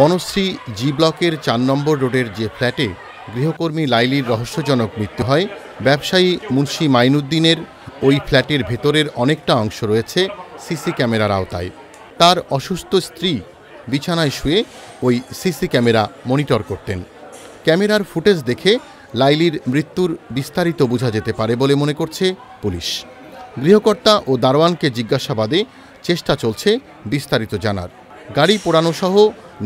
বনশ্রী জি ব্লকের চার নম্বর রোডের যে ফ্ল্যাটে গৃহকর্মী লাইলির রহস্যজনক মৃত্যু হয় ব্যবসায়ী মুন্সি মাইনুদ্দিনের ওই ফ্ল্যাটের ভেতরের অনেকটা অংশ রয়েছে সিসি ক্যামেরার আওতায় তার অসুস্থ স্ত্রী বিছানায় শুয়ে ওই সিসি ক্যামেরা মনিটর করতেন ক্যামেরার ফুটেজ দেখে লাইলির মৃত্যুর বিস্তারিত বোঝা যেতে পারে বলে মনে করছে পুলিশ গৃহকর্তা ও দারোয়ানকে জিজ্ঞাসাবাদে চেষ্টা চলছে বিস্তারিত জানার গাড়ি পোড়ানো সহ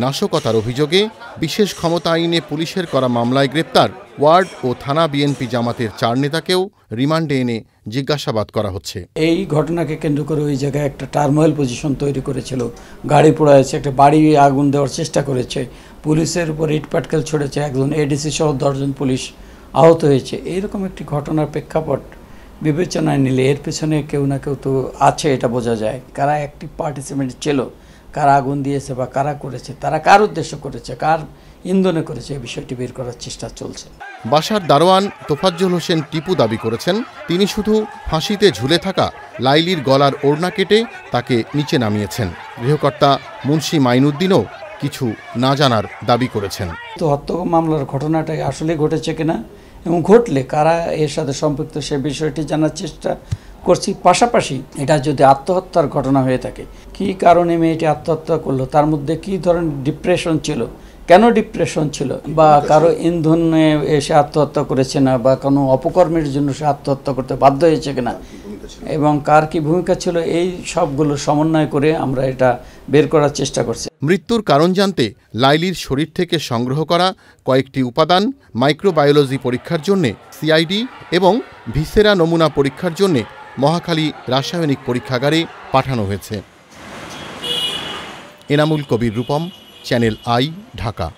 নাশকতার অভিযোগে বিশেষ ক্ষমতা আইনে পুলিশের করা মামলায় গ্রেপ্তার ওয়ার্ড ও থানা বিএনপি জামাতের চার নেতাকেও রিমান্ডে এনে জিজ্ঞাসাবাদ করা হচ্ছে এই ঘটনাকে কেন্দ্র করে ওই জায়গায় একটা টার্মোয়েল পজিশন তৈরি করেছিল গাড়ি পোড়াচ্ছে একটা বাড়ি আগুন দেওয়ার চেষ্টা করেছে পুলিশের উপর ইট পাটকেল ছড়েছে একজন এডিসি সহ দশজন পুলিশ আহত হয়েছে এইরকম একটি ঘটনার প্রেক্ষাপট বিবেচনায় নিলে এর পেছনে কেউ না কেউ তো আছে এটা বোঝা যায় কারা একটি পার্টিসিপেন্ট ছিল কারা আগুন দিয়েছে বা কারা করেছে তারা কার উদ্দেশ্য করেছে কার ইন্ধনে করেছে এই বিষয়টি বের করার চেষ্টা চলছে বাসার দারোয়ান তোফাজ্জল হোসেন টিপু দাবি করেছেন তিনি শুধু ফাঁসিতে ঝুলে থাকা লাইলির গলার ওড়না কেটে তাকে নিচে নামিয়েছেন গৃহকর্তা মুন্সি মাইনুদ্দিনও কিছু না জানার দাবি করেছেন তো হত্যা মামলার ঘটনাটা আসলে ঘটেছে কিনা এবং ঘটলে কারা এর সাথে সম্পৃক্ত সে বিষয়টি জানার চেষ্টা করছি পাশাপাশি এটা যদি আত্মহত্যার ঘটনা হয়ে থাকে কি কারণে মেয়েটি আত্মহত্যা করলো তার মধ্যে কি ধরনের ডিপ্রেশন ছিল কেন ডিপ্রেশন ছিল বা কারো ইন্ধনে এসে আত্মহত্যা করেছে না বা কোনো অপকর্মের জন্য সে আত্মহত্যা করতে বাধ্য হয়েছে কিনা এবং কার কি ভূমিকা ছিল এই সবগুলো সমন্বয় করে আমরা এটা বের করার চেষ্টা করছি মৃত্যুর কারণ জানতে লাইলির শরীর থেকে সংগ্রহ করা কয়েকটি উপাদান মাইক্রোবায়োলজি পরীক্ষার জন্যে সিআইডি এবং ভিসেরা নমুনা পরীক্ষার জন্যে মহাখালী রাসায়নিক পরীক্ষাগারে পাঠানো হয়েছে এনামুল কবির রূপম চ্যানেল আই ঢাকা